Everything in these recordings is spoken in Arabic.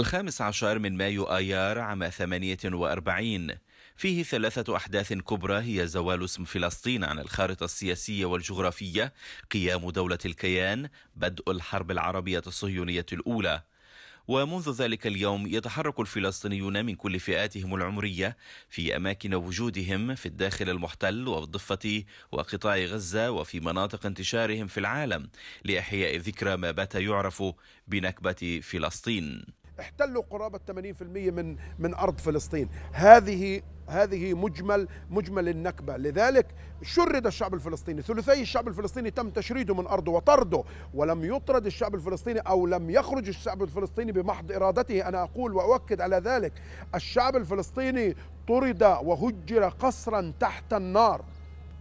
الخامس عشر من مايو آيار عام 48 فيه ثلاثة أحداث كبرى هي زوال اسم فلسطين عن الخارطة السياسية والجغرافية قيام دولة الكيان بدء الحرب العربية الصهيونية الأولى ومنذ ذلك اليوم يتحرك الفلسطينيون من كل فئاتهم العمرية في أماكن وجودهم في الداخل المحتل والضفة وقطاع غزة وفي مناطق انتشارهم في العالم لإحياء ذكرى ما بات يعرف بنكبة فلسطين احتلوا قرابة 80% من من أرض فلسطين هذه هذه مجمل مجمل النكبة لذلك شرد الشعب الفلسطيني ثلثي الشعب الفلسطيني تم تشريده من أرضه وطرده ولم يطرد الشعب الفلسطيني أو لم يخرج الشعب الفلسطيني بمحض إرادته أنا أقول وأؤكد على ذلك الشعب الفلسطيني طرد وهجر قصرا تحت النار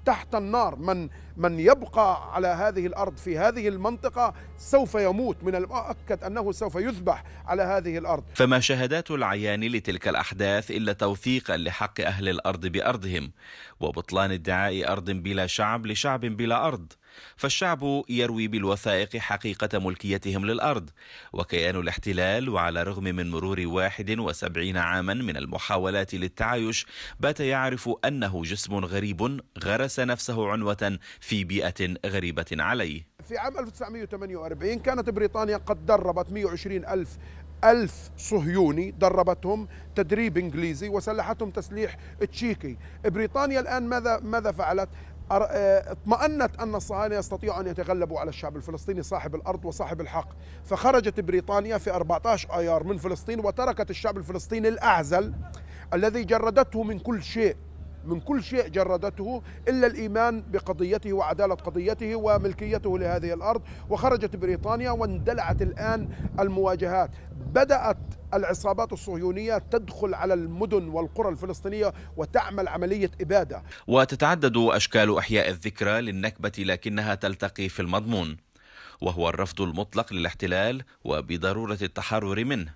تحت النار من من يبقى على هذه الارض في هذه المنطقه سوف يموت من المؤكد انه سوف يذبح على هذه الارض فما شهادات العيان لتلك الاحداث الا توثيقا لحق اهل الارض بارضهم وبطلان ادعاء ارض بلا شعب لشعب بلا ارض فالشعب يروي بالوثائق حقيقة ملكيتهم للأرض وكيان الاحتلال وعلى الرغم من مرور 71 عاما من المحاولات للتعايش بات يعرف أنه جسم غريب غرس نفسه عنوة في بيئة غريبة عليه في عام 1948 كانت بريطانيا قد دربت 120 ألف ألف صهيوني دربتهم تدريب إنجليزي وسلحتهم تسليح تشيكي بريطانيا الآن ماذا, ماذا فعلت؟ آه، اطمأنت أن الصهاينة يستطيعوا أن يتغلبوا على الشعب الفلسطيني صاحب الأرض وصاحب الحق فخرجت بريطانيا في 14 آيار من فلسطين وتركت الشعب الفلسطيني الأعزل الذي جردته من كل شيء من كل شيء جردته إلا الإيمان بقضيته وعدالة قضيته وملكيته لهذه الأرض وخرجت بريطانيا واندلعت الآن المواجهات بدأت العصابات الصهيونية تدخل على المدن والقرى الفلسطينية وتعمل عملية إبادة وتتعدد أشكال إحياء الذكرى للنكبة لكنها تلتقي في المضمون وهو الرفض المطلق للاحتلال وبضرورة التحرر منه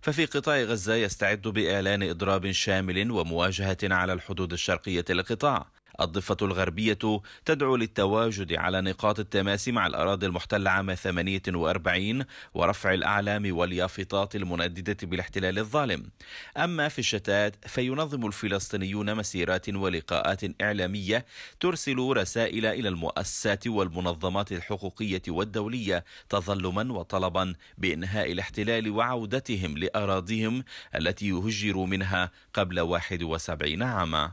ففي قطاع غزة يستعد بإعلان إضراب شامل ومواجهة على الحدود الشرقية للقطاع الضفة الغربية تدعو للتواجد على نقاط التماس مع الأراضي المحتلة عام 48 ورفع الأعلام واليافطات المنددة بالاحتلال الظالم أما في الشتات فينظم الفلسطينيون مسيرات ولقاءات إعلامية ترسل رسائل إلى المؤسسات والمنظمات الحقوقية والدولية تظلما وطلبا بإنهاء الاحتلال وعودتهم لأراضيهم التي هجروا منها قبل 71 عاما